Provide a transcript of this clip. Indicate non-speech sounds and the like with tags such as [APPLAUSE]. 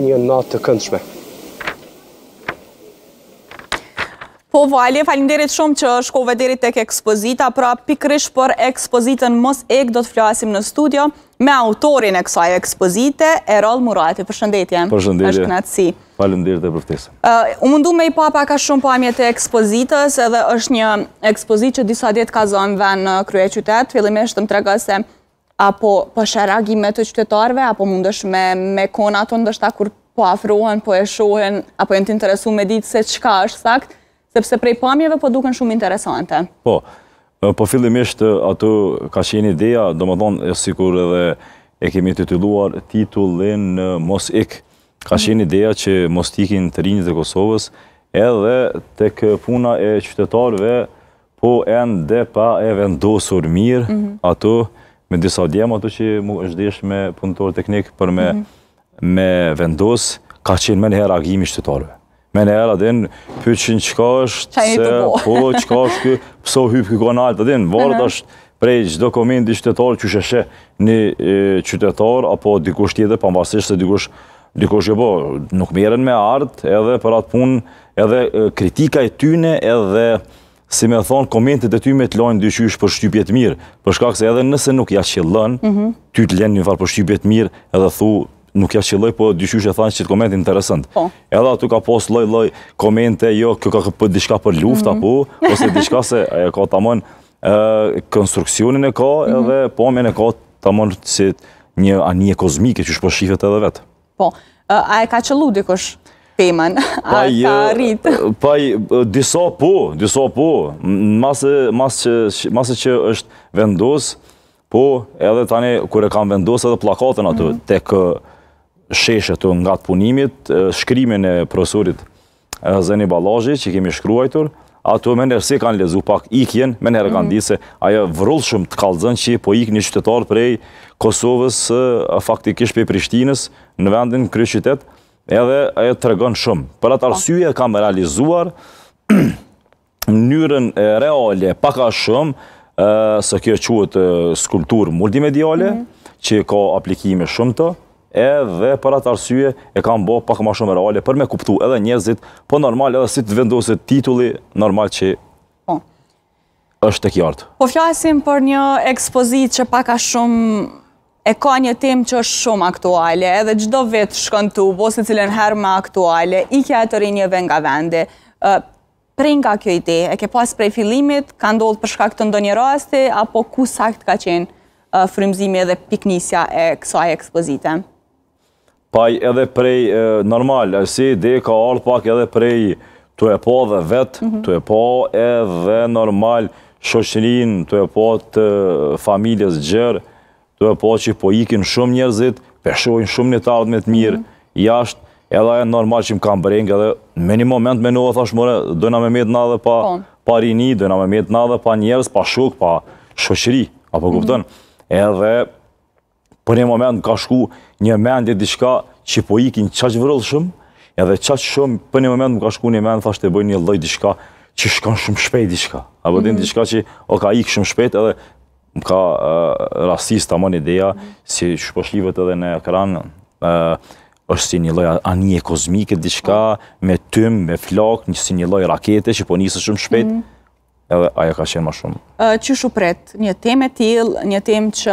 një natë të këndshme. Po, Valje, falimderit shumë që shkove deri tek ekspozita, pra pikrish për ekspozitën mos ek do të flasim në studio me autorin e kësaj ekspozite, Erol Murati, përshëndetje. Përshëndetje. Êshtë knatësi. Falimderit e përftesë. U mundu me i pa ka shumë pamjet të ekspozitës edhe është një ekspozit që disa djetë ka zonë ven në krye qytet, fillimisht të më tregëse apo po me të qytetarve, apo mundesh me me kon ato ndoshta kur po afrohen, po e shohen apo jenë të interesuar me ditë se çka është sakt, sepse prej pamjeve po duken shumë interesante. Po. Po fillimisht ato ka qenë ideja, domethënë e sikur edhe e kemi titulluar titullin në ik Ka mhm. qenë ideja që mos tikin të rinjtë të Kosovës edhe tek puna e qytetarëve po ende pa e vendosur mirë mhm. ato me disa djemë ato që mu është desh me punëtor teknik për me, mhm. me vendos, ka qenë me njëherë agimi shtetarëve. Me njëherë adin, pyqin qka është, Qaj se, [LAUGHS] po, qka është kë, pëso hypë kë kanalt, adin, vërët mhm. është prej gjdo komin di shtetarë që sheshe një qytetarë, apo dikush tjede, pa mbasisht se dikush, dikush jo po, nuk meren me ardë, edhe për atë punë, edhe kritika e tyne, edhe si me thonë, komentit e ty me të lojnë dyqysh për shtypjet mirë, për shkak se edhe nëse nuk ja qëllën, mhm. ty të lenë një farë për shtypjet mirë, edhe thu, nuk ja qëlloj, po dyqysh e thanë që të komentit interesant. Po. Edhe atu ka post loj, loj, komente, jo, kjo ka për diçka për luft, mhm. apo, ose diçka se e ka të amon, konstruksionin e ka, mhm. edhe pomjen e ka të amon si një anije kozmike që shpo shifet edhe vetë. Po, a e ka qëllu dikush? pëmën, a të arritë. Paj, diso po, disa po, masë që është vendosë, po edhe tani, kure kam vendosë edhe plakatën ato, të kë sheshe të nga të punimit, shkrimin e profesorit Zeni Balazhi, që kemi shkruajtur, ato me nërësi kanë lezu pak ikjen, me nërë kanë mhm. ditë se ajo vrullë shumë të kalëzën që po ikë një qytetarë prej Kosovës, faktikish për Prishtinës, në vendin kryë qytetë, edhe ajo të regon shumë. Për atë arsye kam realizuar [CLEARS THROAT] njërën reale paka shumë së kjo quët skulptur multimediale, mhm. që ka aplikime shumë të, edhe për atë arsye e kam bo paka ma shumë reale për me kuptu edhe njerëzit, po normal edhe si të vendosit titulli, normal që po. është të kjartë. Po flasim për një ekspozit që paka shumë e ka një tem që është shumë aktuale, edhe gjdo vetë shkën tu, bo po se cilën herë më aktuale, i kja e të rinjëve nga vende. Prej nga kjo ide, e ke pas prej filimit, ka ndollë përshka këtë ndonjë rasti apo ku sakt ka qenë frimzimi edhe piknisja e kësaj ekspozite? Paj edhe prej, normal, si ide ka ardhë pak edhe prej të e po dhe vetë, mhm. të e po edhe normal shoshinin, të e po të familjes gjërë, të me po që po ikin shumë njerëzit, peshojnë shumë një talët me të mirë, mhm. jashtë, edhe e normal që më kam brengë, edhe me një moment me nuhë, thash mëre, dojna me metë nadhe pa, po. pa rini, dojna me metë nadhe pa njerëz, pa shuk, pa shoqëri, apo mhm. kuptën, edhe për një moment ka shku një mendje diçka që po ikin qaqë vërëllë shumë, edhe qaqë shumë, për një moment më ka shku një mend, thash të bëj një loj diçka që shkon shumë shpejt diçka, apo din mhm. diçka që o ka ikë shumë shpejt, edhe më ka rastis të amon ideja, si shposhlivet edhe në ekran, është si një loj anije kozmike, diçka, po. me tym, me flok, një si një loj rakete që po njësë shumë shpet, mhm. edhe ajo ka qenë ma shumë. Që shupret, një teme e til, një tem që